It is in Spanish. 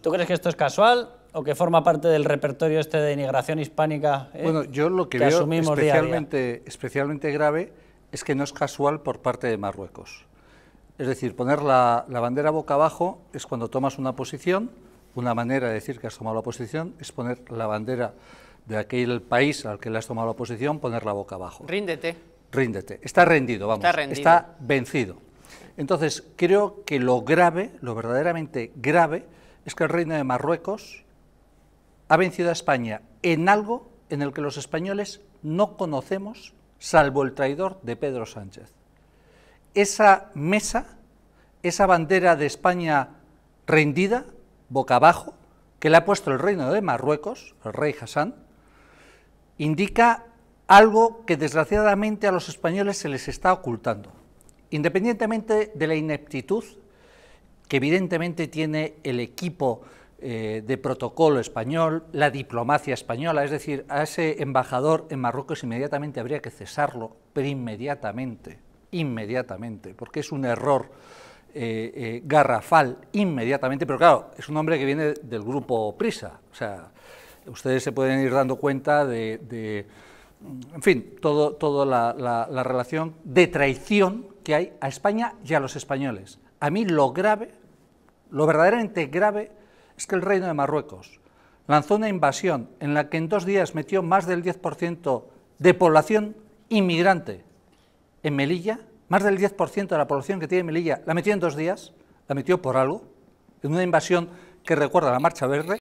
¿Tú crees que esto es casual o que forma parte del repertorio este de inmigración hispánica eh, bueno, yo lo que, veo especialmente, especialmente grave es que no es casual por parte de Marruecos. Es decir, poner la, bandera boca abajo es cuando tomas una posición, una manera de decir que has tomado la posición es poner la bandera de aquel país al que le has tomado la posición, ponerla boca abajo. Ríndete. Ríndete. Está rendido, vamos. Está, rendido. está vencido. Entonces, creo que lo grave, lo verdaderamente grave, es que el Reino de Marruecos ha vencido a España en algo en el que los españoles no conocemos, salvo el traidor de Pedro Sánchez. Esa mesa, esa bandera de España rendida, boca abajo, que le ha puesto el Reino de Marruecos, el rey Hassan, indica algo que desgraciadamente a los españoles se les está ocultando. Independientemente de la ineptitud evidentemente tiene el equipo eh, de protocolo español, la diplomacia española, es decir, a ese embajador en Marruecos inmediatamente habría que cesarlo, pero inmediatamente, inmediatamente, porque es un error. Eh, eh, garrafal inmediatamente, pero claro, es un hombre que viene del grupo Prisa, o sea, ustedes se pueden ir dando cuenta de, en fin, toda todo toda la relación de traición que hay a España y a los españoles. A mí lo grave lo verdaderamente grave es que el Reino de Marruecos lanzó una invasión en la que en dos días metió más del 10% de población inmigrante en Melilla, más del 10% de la población que tiene Melilla la metió en dos días, la metió por algo, en una invasión que recuerda la Marcha Verde,